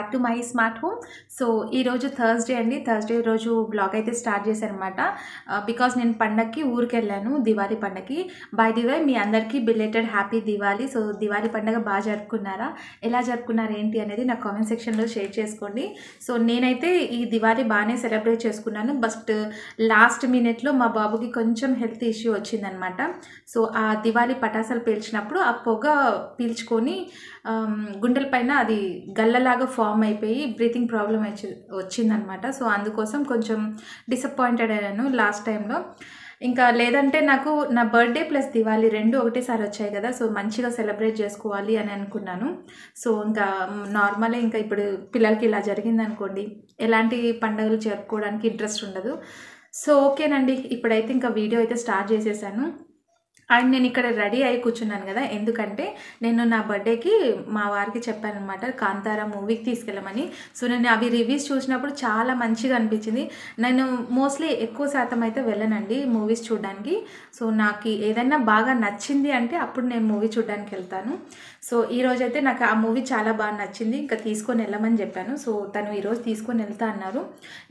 back to my smart home so ఈరోజు Thursday అండి Thursday రోజు బ్లాగ్ అయితే స్టార్ట్ చేశాను అనమాట బికాస్ నేను పండగకి ఊరికి వెళ్ళాను దివాళీ పండగకి బై ది వే మీ అందరికీ belated happy Diwali so Diwali పండగ బాగా జరుపుకున్నారా ఎలా జరుపుకున్నారా ఏంటి అనేది నా కామెంట్ సెక్షన్లో షేర్ చేసుకోండి సో నేనైతే ఈ దివాళీ బాగానే సెలబ్రేట్ చేసుకున్నాను బస్ట్ లాస్ట్ మినిట్లో మా బాబుకి కొంచెం హెల్త్ ఇష్యూ వచ్చిందనమాట సో ఆ దివాళీ పటాసాలు పీల్చినప్పుడు ఆ పొగ పీల్చుకొని um, గుండెల పైన అది గల్లలాగా ఫామ్ ఫామ్ అయిపోయి బ్రీతింగ్ ప్రాబ్లం వచ్చి వచ్చిందనమాట సో అందుకోసం కొంచెం డిసప్పాయింటెడ్ అయ్యాను లాస్ట్ టైంలో ఇంకా లేదంటే నాకు నా బర్త్డే ప్లస్ దివాలి రెండు ఒకటేసారి వచ్చాయి కదా సో మంచిగా సెలబ్రేట్ చేసుకోవాలి అని అనుకున్నాను సో ఇంకా నార్మలే ఇంకా ఇప్పుడు పిల్లలకి ఇలా జరిగింది అనుకోండి ఎలాంటి పండుగలు జరుపుకోవడానికి ఇంట్రెస్ట్ ఉండదు సో ఓకేనండి ఇప్పుడైతే ఇంకా వీడియో అయితే స్టార్ట్ చేసేసాను అండ్ నేను ఇక్కడ రెడీ అయి కూర్చున్నాను కదా ఎందుకంటే నేను నా బర్త్డేకి మా వారికి చెప్పానమాట కాంతారా మూవీకి తీసుకెళ్ళమని సో నేను అవి రివ్యూస్ చూసినప్పుడు చాలా మంచిగా అనిపించింది నేను మోస్ట్లీ ఎక్కువ శాతం అయితే వెళ్ళనండి మూవీస్ చూడడానికి సో నాకు ఏదైనా బాగా నచ్చింది అంటే అప్పుడు నేను మూవీ చూడడానికి వెళ్తాను సో ఈరోజు అయితే నాకు ఆ మూవీ చాలా బాగా నచ్చింది ఇంకా తీసుకొని వెళ్ళమని చెప్పాను సో తను ఈరోజు తీసుకొని వెళ్తా అన్నారు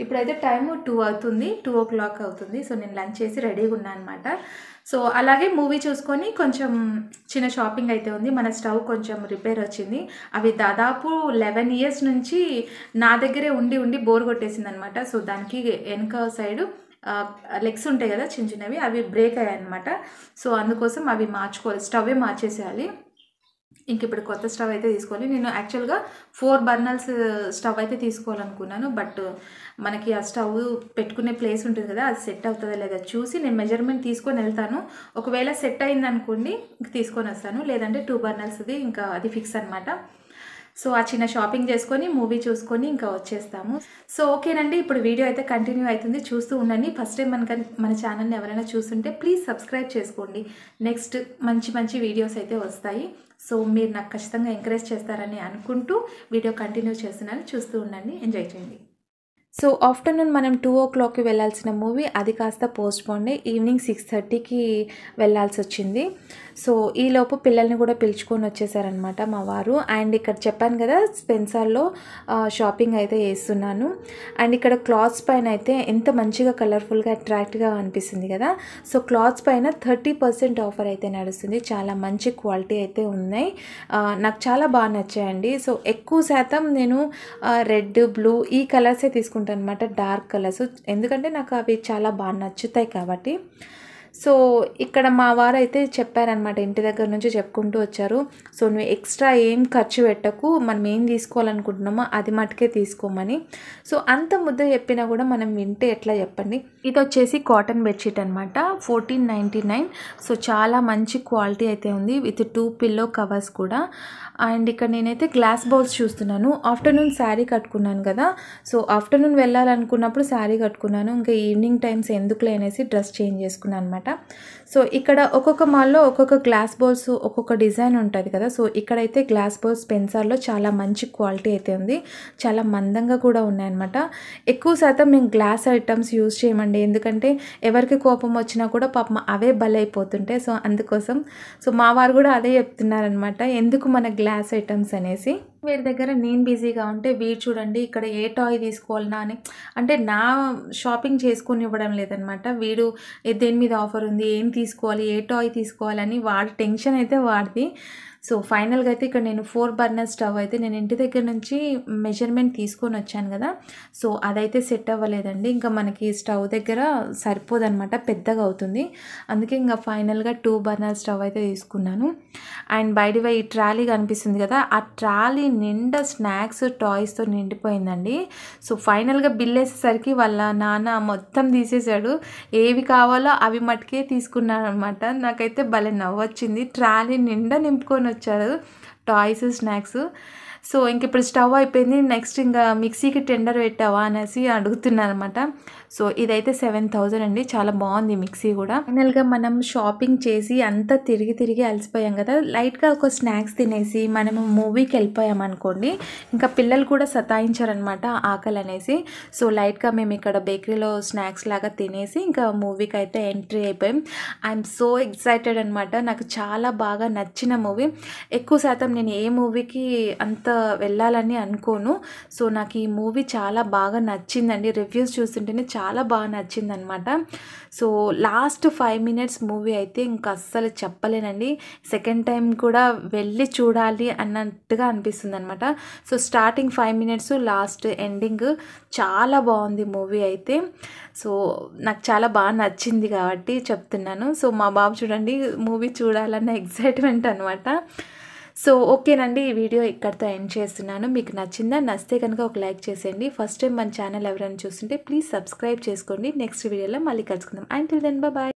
ఇప్పుడైతే టైము టూ అవుతుంది టూ ఓ క్లాక్ అవుతుంది సో నేను లంచ్ చేసి రెడీగా ఉన్నాను అనమాట సో అలాగే మూవీ చూసుకొని కొంచెం చిన్న షాపింగ్ అయితే ఉంది మన స్టవ్ కొంచెం రిపేర్ వచ్చింది అవి దాదాపు లెవెన్ ఇయర్స్ నుంచి నా దగ్గరే ఉండి ఉండి బోర్ కొట్టేసింది అనమాట సో దానికి వెనక సైడు లెగ్స్ ఉంటాయి కదా చిన్న చిన్నవి అవి బ్రేక్ అయ్యాయి అనమాట సో అందుకోసం అవి మార్చుకోవాలి స్టవ్ మార్చేసేయాలి ఇంక ఇప్పుడు కొత్త స్టవ్ అయితే తీసుకోవాలి నేను యాక్చువల్గా ఫోర్ బర్నల్స్ స్టవ్ అయితే తీసుకోవాలనుకున్నాను బట్ మనకి ఆ స్టవ్ పెట్టుకునే ప్లేస్ ఉంటుంది కదా అది సెట్ అవుతుందా లేదా చూసి నేను మెజర్మెంట్ తీసుకొని వెళ్తాను ఒకవేళ సెట్ అయిందనుకోండి తీసుకొని వస్తాను లేదంటే టూ బర్నల్స్ది ఇంకా అది ఫిక్స్ అనమాట సో ఆ చిన్న షాపింగ్ చేసుకొని మూవీ చూసుకొని ఇంకా వచ్చేస్తాము సో ఓకేనండి ఇప్పుడు వీడియో అయితే కంటిన్యూ అవుతుంది చూస్తూ ఉండండి ఫస్ట్ టైం మన మన ఛానల్ని ఎవరైనా చూస్తుంటే ప్లీజ్ సబ్స్క్రైబ్ చేసుకోండి నెక్స్ట్ మంచి మంచి వీడియోస్ అయితే వస్తాయి సో మీరు నాకు ఖచ్చితంగా ఎంకరేజ్ చేస్తారని అనుకుంటూ వీడియో కంటిన్యూ చేస్తున్నాను చూస్తూ ఉండండి ఎంజాయ్ చేయండి సో ఆఫ్టర్నూన్ మనం టూ ఓ క్లాక్కి వెళ్ళాల్సిన మూవీ అది కాస్త పోస్ట్ పోస్ట్పోండే ఈవినింగ్ సిక్స్ థర్టీకి వెళ్ళాల్సి వచ్చింది సో ఈలోపు పిల్లల్ని కూడా పిలుచుకొని వచ్చేసారనమాట మా వారు అండ్ ఇక్కడ చెప్పాను కదా స్పెన్సార్లో షాపింగ్ అయితే చేస్తున్నాను అండ్ ఇక్కడ క్లాత్స్ పైన అయితే ఎంత మంచిగా కలర్ఫుల్గా అట్రాక్ట్గా అనిపిస్తుంది కదా సో క్లాత్స్ పైన థర్టీ పర్సెంట్ ఆఫర్ అయితే నడుస్తుంది చాలా మంచి క్వాలిటీ అయితే ఉన్నాయి నాకు చాలా బాగా నచ్చాయండి సో ఎక్కువ శాతం నేను రెడ్ బ్లూ ఈ కలర్సే తీసుకున్నాను తీసుకుంటాను అనమాట డార్క్ కలర్స్ ఎందుకంటే నాకు అవి చాలా బాగా నచ్చుతాయి కాబట్టి సో ఇక్కడ మా వారైతే చెప్పారనమాట ఇంటి దగ్గర నుంచి చెప్పుకుంటూ వచ్చారు సో నువ్వు ఎక్స్ట్రా ఏం ఖర్చు పెట్టకు మనం ఏం తీసుకోవాలనుకుంటున్నామో అది మటుకే తీసుకోమని సో అంత ముద్ద చెప్పినా కూడా మనం వింటే ఎట్లా చెప్పండి ఇది వచ్చేసి కాటన్ బెడ్షీట్ అనమాట ఫోర్టీన్ నైంటీ నైన్ సో చాలా మంచి క్వాలిటీ అయితే ఉంది విత్ టూ పిల్లో కవర్స్ కూడా అండ్ ఇక్కడ నేనైతే గ్లాస్ బౌల్స్ చూస్తున్నాను ఆఫ్టర్నూన్ శారీ కట్టుకున్నాను కదా సో ఆఫ్టర్నూన్ వెళ్ళాలనుకున్నప్పుడు శారీ కట్టుకున్నాను ఇంకా ఈవినింగ్ టైమ్స్ ఎందుకులే అనేసి డ్రెస్ చేంజ్ చేసుకున్నాను అనమాట అనమాట సో ఇక్కడ ఒక్కొక్క మాల్లో ఒక్కొక్క గ్లాస్ బౌల్స్ ఒక్కొక్క డిజైన్ ఉంటుంది కదా సో ఇక్కడైతే గ్లాస్ బౌల్స్ పెన్సార్లో చాలా మంచి క్వాలిటీ అయితే ఉంది చాలా మందంగా కూడా ఉన్నాయన్నమాట ఎక్కువ శాతం మేము గ్లాస్ ఐటమ్స్ యూజ్ చేయమండి ఎందుకంటే ఎవరికి కోపం వచ్చినా కూడా పాపం అవే బలైపోతుంటాయి సో అందుకోసం సో మా వారు కూడా అదే చెప్తున్నారనమాట ఎందుకు మన గ్లాస్ ఐటమ్స్ అనేసి వీరి దగ్గర నేను బిజీగా ఉంటే వీరు చూడండి ఇక్కడ ఏ టాయ్ తీసుకోవాలనా అని అంటే నా షాపింగ్ చేసుకొని ఇవ్వడం లేదనమాట వీడు దేని మీద ఆఫర్ ఉంది ఏం తీసుకోవాలి ఏ టాయ్ తీసుకోవాలని వాడి టెన్షన్ అయితే వాడిది సో ఫైనల్గా అయితే ఇక్కడ నేను ఫోర్ బర్నర్ స్టవ్ అయితే నేను ఇంటి దగ్గర నుంచి మెజర్మెంట్ తీసుకొని వచ్చాను కదా సో అదైతే సెట్ అవ్వలేదండి ఇంకా మనకి స్టవ్ దగ్గర సరిపోదనమాట పెద్దగా అవుతుంది అందుకే ఇంకా ఫైనల్గా టూ బర్నర్ స్టవ్ అయితే తీసుకున్నాను అండ్ బయట ఈ ట్రాలీ కనిపిస్తుంది కదా ఆ ట్రాలీ నిండా స్నాక్స్ టాయ్స్తో నిండిపోయిందండి సో ఫైనల్గా బిల్ వేసేసరికి వాళ్ళ నాన్న మొత్తం తీసేశాడు ఏవి కావాలో అవి మటుకే తీసుకున్నాను అనమాట నాకైతే భలే నవ్వొచ్చింది ట్రాలీ నిండా నింపుకొని వచ్చారు టాయ్స్ స్నాక్స్ సో ఇంక ఇప్పుడు స్టవ్ అయిపోయింది నెక్స్ట్ ఇంకా మిక్సీకి టెండర్ పెట్టావా అనేసి అడుగుతున్నాను అనమాట సో ఇదైతే సెవెన్ థౌజండ్ అండి చాలా బాగుంది మిక్సీ కూడా ఫైనల్గా మనం షాపింగ్ చేసి అంతా తిరిగి తిరిగి అలసిపోయాం కదా లైట్గా ఒక స్నాక్స్ తినేసి మనము మూవీకి వెళ్ళిపోయాం అనుకోండి ఇంకా పిల్లలు కూడా సతాయించారనమాట ఆకలి అనేసి సో లైట్గా మేము ఇక్కడ బేకరీలో స్నాక్స్ లాగా తినేసి ఇంకా మూవీకి అయితే ఎంట్రీ అయిపోయాం ఐఎమ్ సో ఎక్సైటెడ్ అనమాట నాకు చాలా బాగా నచ్చిన మూవీ ఎక్కువ శాతం నేను ఏ మూవీకి అంత వెళ్ళాలని అనుకోను సో నాకు ఈ మూవీ చాలా బాగా నచ్చిందండి రివ్యూస్ చూస్తుంటేనే చాలా బాగా నచ్చిందనమాట so last five minutes movie అయితే ఇంకా అస్సలు చెప్పలేనండి సెకండ్ టైం కూడా వెళ్ళి చూడాలి అన్నట్టుగా అనిపిస్తుంది అనమాట so starting five minutes last ending చాలా బాగుంది మూవీ అయితే సో నాకు చాలా బాగా నచ్చింది కాబట్టి చెప్తున్నాను సో మా బాబు చూడండి మూవీ చూడాలన్న ఎగ్జైట్మెంట్ అనమాట సో ఓకేనండి ఈ వీడియో ఇక్కడితో ఎండ్ చేస్తున్నాను మీకు నచ్చిందా నచ్చితే కనుక ఒక లైక్ చేసేయండి ఫస్ట్ టైం మన ఛానల్ ఎవరైనా చూస్తుంటే ప్లీజ్ సబ్స్క్రైబ్ చేసుకోండి నెక్స్ట్ వీడియోలో మళ్ళీ కలుసుకుందాం అండ్ దెన్ బాయ్